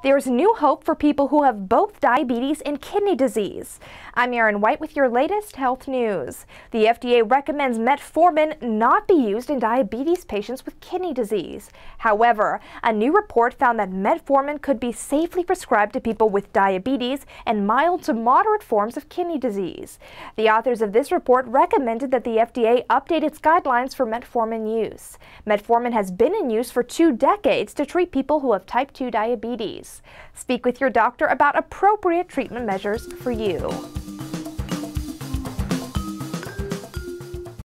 There's new hope for people who have both diabetes and kidney disease. I'm Erin White with your latest health news. The FDA recommends metformin not be used in diabetes patients with kidney disease. However, a new report found that metformin could be safely prescribed to people with diabetes and mild to moderate forms of kidney disease. The authors of this report recommended that the FDA update its guidelines for metformin use. Metformin has been in use for two decades to treat people who have type 2 diabetes. Speak with your doctor about appropriate treatment measures for you.